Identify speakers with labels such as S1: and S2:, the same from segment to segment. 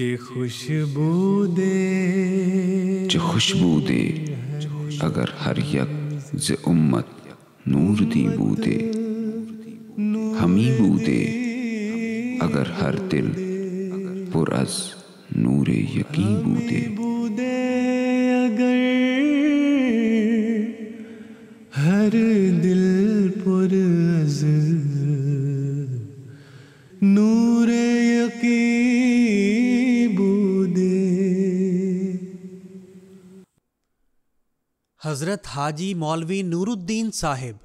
S1: जो खुशबू दे अगर हर यक ज उम्मत नूर दी बूदे हमी बूदे अगर हर दिल पुरस यकीन बू बूदे हज़रत हाजी मौलवी नूरुद्दीन साहिब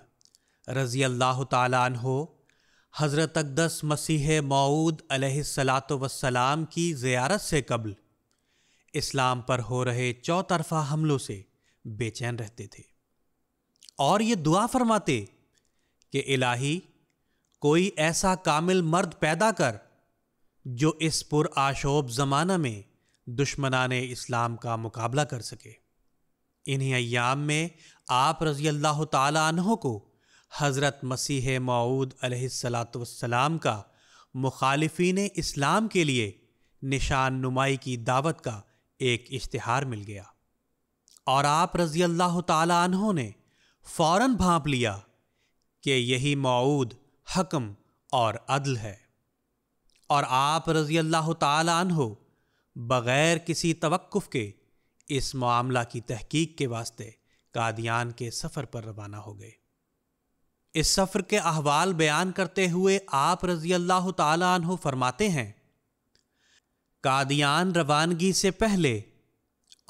S1: रज़ी अल्लाह तहो हज़रत अकदस मसीह मऊद सलात वसलाम की ज़ियारत से कबल इस्लाम पर हो रहे चौतरफा हमलों से बेचैन रहते थे और ये दुआ फरमाते कि इलाही कोई ऐसा कामिल मर्द पैदा कर जो इस पुर आशोब ज़माना में दुश्मनान इस्लाम का मुकाबला कर सके इन्हीं अयाम में आप रज़ी अल्लाह तहों को हज़रत मसीह मऊद सलाम का मुखालफिन इस्लाम के लिए निशान नुमाई की दावत का एक इश्तहार मिल गया और आप रज़ी अल्लाह तहों ने फ़ौर भाँप लिया कि यही मऊद हकम और अदल है और आप रज़ी अल्लाह तहों बग़ैर किसी तवक़ के इस मामला की तहकीक के वास्ते कादियान के सफ़र पर रवाना हो गए इस सफ़र के अहवाल बयान करते हुए आप रजी अल्लाह तु फरमाते हैं कादियान रवानगी से पहले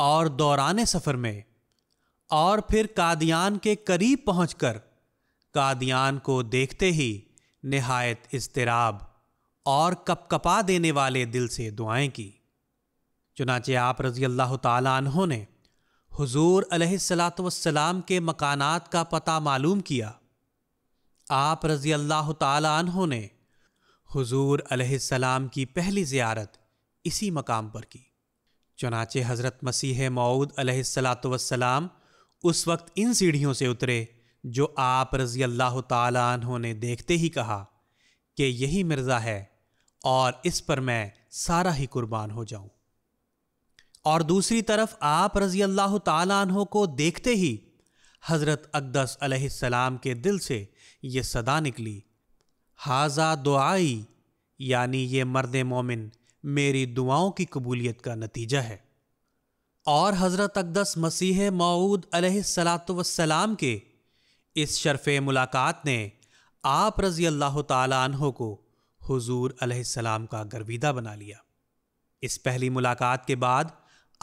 S1: और दौरान सफ़र में और फिर कादियान के करीब पहुंचकर कादियान को देखते ही नहायत इसतराब और कपकपा देने वाले दिल से दुआएं की चुनाचे आप रज़ी अल्लाह तहों ने हजूर अलैहिस्सलाम के मकानात का पता मालूम किया आप रज़ी अल्लाह तहों ने हजूर अलैहिस्सलाम की पहली ज्यारत इसी मकाम पर की चुनाचे हज़रत मसीह मऊद अलैहिस्सलाम उस वक्त इन सीढ़ियों से उतरे जो आप रज़ी अल्लाह तहों ने देखते ही कहा कि यही मिर्ज़ा है और इस पर मैं सारा ही कुर्बान हो जाऊँ और दूसरी तरफ आप रजी अल्लाह तहों को देखते ही हज़रत अकदस अलैहिस्सलाम के दिल से ये सदा निकली हाजा दुआई यानी ये मर्द मोमिन मेरी दुआओं की कबूलियत का नतीजा है और हज़रत अकदस मसीह मऊद अलैहिस्सलाम के इस शरफ़ मुलाकात ने आप रज़ी अल्लाह तहों को हुजूर अलैहिस्सलाम का गर्विदा बना लिया इस पहली मुलाकात के बाद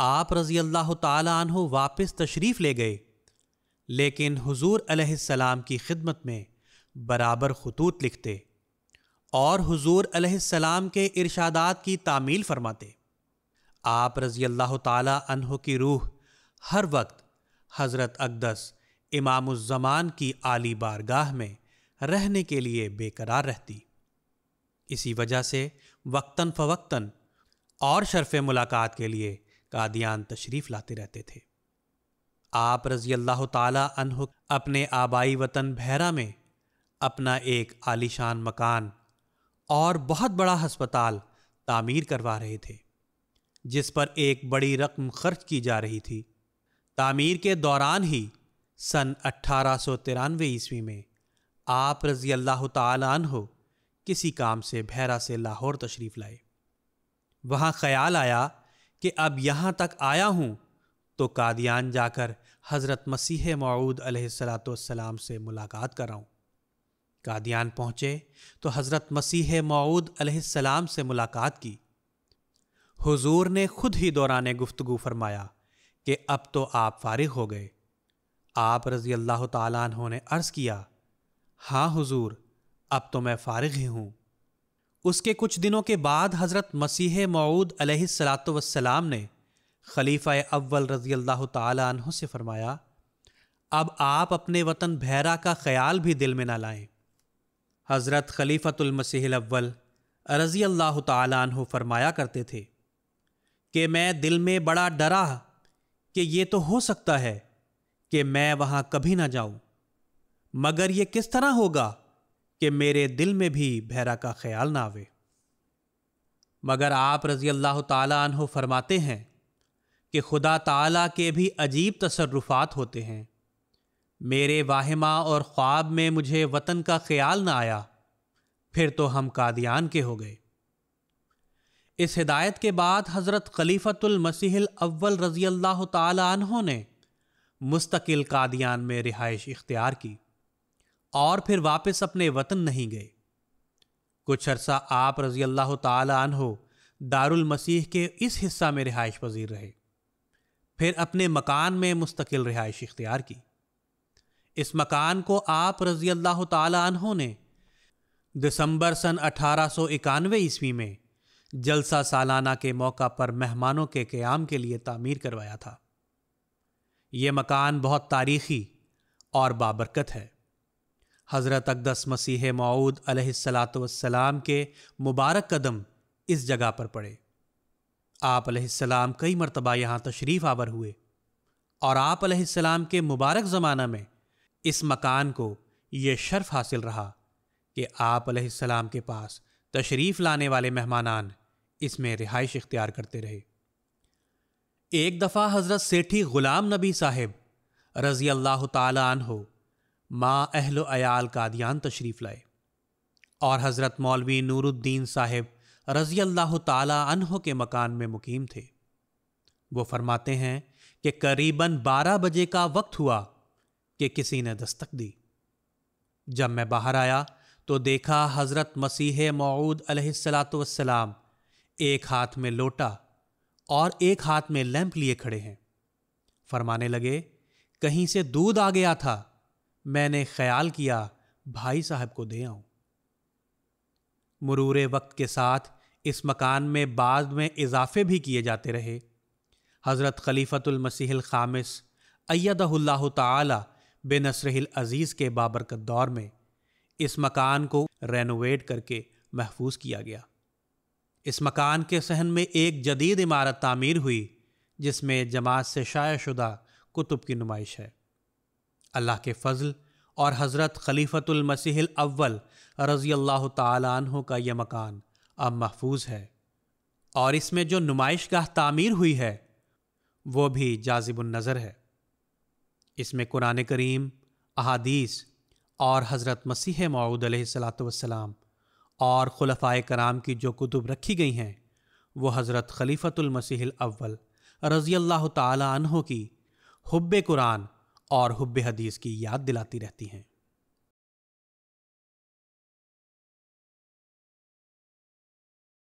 S1: आप रज़ी अल्लाह तु वापस तशरीफ़ ले गए लेकिन हुजूर आलाम की खिदमत में बराबर खतूत लिखते और हुजूर आलाम के इरशादात की तामील फरमाते आप रज़ी अल्लाह तु की रूह हर वक्त हज़रत अकदस इमामज़मान की आली बारगाह में रहने के लिए बेकरार रहती इसी वजह से वक्ता फ़वक्ता और शरफ़ मुलाकात के लिए कादियान तशरीफ लाते रहते थे आप रजी अल्लाह तह अपने आबाई वतन भैरा में अपना एक आलीशान मकान और बहुत बड़ा हस्पताल तामीर करवा रहे थे जिस पर एक बड़ी रकम खर्च की जा रही थी तामीर के दौरान ही सन अट्ठारह सौ तिरानवे ईस्वी में आप रजी अल्लाह हो किसी काम से भैरा से लाहौर तशरीफ़ लाए वहाँ ख्याल आया कि अब यहाँ तक आया हूँ तो कादियान जाकर हज़रत मसीह मऊद सलाम से मुलाकात कराऊँ कादियान पहुँचे तो हज़रत मसीह मऊद सलाम से मुलाकात की हुजूर ने खुद ही दौरान गुफ्तगु फरमाया कि अब तो आप फारिग हो गए आप रज़ी अल्लाह तहों अर्ज़ किया हाँ हुजूर अब तो मैं फ़ारिग ही हूँ उसके कुछ दिनों के बाद हज़रत मसीह मऊद सलाम ने खलीफ़ा अव्वल रज़ी अल्लाह तहों से फ़रमाया अब आप अपने वतन भैरा का ख्याल भी दिल में ना लाएं हज़रत खलीफ़तुलमसीह अव्वल रज़ी अल्लाह तहों फरमाया करते थे कि मैं दिल में बड़ा डरा कि ये तो हो सकता है कि मैं वहाँ कभी ना जाऊँ मगर ये किस तरह होगा कि मेरे दिल में भी भैरा का ख्याल ना आवे मगर आप रज़ी अल्लाह तहो फरमाते हैं कि खुदा ताला के भी अजीब तसरुफ़ात होते हैं मेरे वाहिमा और ख्वाब में मुझे वतन का ख्याल ना आया फिर तो हम कादियान के हो गए इस हिदायत के बाद हज़रत खलीफ़तुलमसीहिल अव्वल रज़ी अल्लाह तहों ने मुस्तकिल कादियान में रिहाइश इख्तियार की और फिर वापस अपने वतन नहीं गए कुछ अरसा आप रजी अल्लाह हो दारुल मसीह के इस हिस्सा में रिहाइश पजीर रहे फिर अपने मकान में मुस्तकिल रिहाइश इख्तियार की इस मकान को आप रजी अल्लाह तहो ने दिसंबर सन अठारह सौ इक्यानवे ईस्वी में जलसा सालाना के मौका पर मेहमानों के क़्याम के लिए तामीर करवाया था ये मकान बहुत तारीखी और बाबरकत है हज़रत अकदस मसीह मऊद अलैहिस्सलाम के मुबारक कदम इस जगह पर पड़े आप कई मरतबा यहाँ तशरीफ़ आवर हुए और आप के मुबारक ज़माना में इस मकान को ये शर्फ हासिल रहा कि आप के पास तशरीफ़ लाने वाले मेहमानान इसमें रिहाइश इख्तियार करते रहे एक दफ़ा हज़रत सेठी ग़ुलाम नबी साहिब रज़ी अल्लाह तन हो माँ अहल अयाल कादियान तशरीफ़ लाए और हज़रत मौलवी नूरुद्दीन साहेब रज़ी अल्लाह तहों के मकान में मुकीम थे वो फरमाते हैं कि करीबन बारह बजे का वक्त हुआ कि किसी ने दस्तक दी जब मैं बाहर आया तो देखा हज़रत मसीह मऊद अलतम एक हाथ में लोटा और एक हाथ में लैंप लिए खड़े हैं फरमाने लगे कहीं से दूध आ गया था मैंने ख्याल किया भाई साहब को दे आऊं मुरूर वक्त के साथ इस मकान में बाद में इजाफे भी किए जाते रहे हज़रत खलीफ़तुलमसीहिल ख़ामिस अयदहुल्लाह ताला बेनसरहिल अज़ीज़ के बाबरकत दौर में इस मकान को रेनोवेट करके महफूज किया गया इस मकान के सहन में एक जदीद इमारत तामीर हुई जिसमें जमात से शायशुदा कुतुब की नुमाइश है अल्लाह के फ़ज़ल और हज़रत खलीफ़तुलमसीहिल अव्वल रज़ी अल्लाह तहों का यह मकान अब महफूज है और इसमें जो नुमाइश गाह तामीर हुई है वो भी जाजिबुलनज़र है इसमें कुरान करीम अहादीस और हज़रत मसीह मऊद सलाम और खुलफा कराम की जो कुतुब रखी गई हैं वो हज़रत खलीफ़तुलमसीहिल अव्वल रज़ी अल्लाह तहों की हुब कुरान और हुब हदीस की याद दिलाती रहती हैं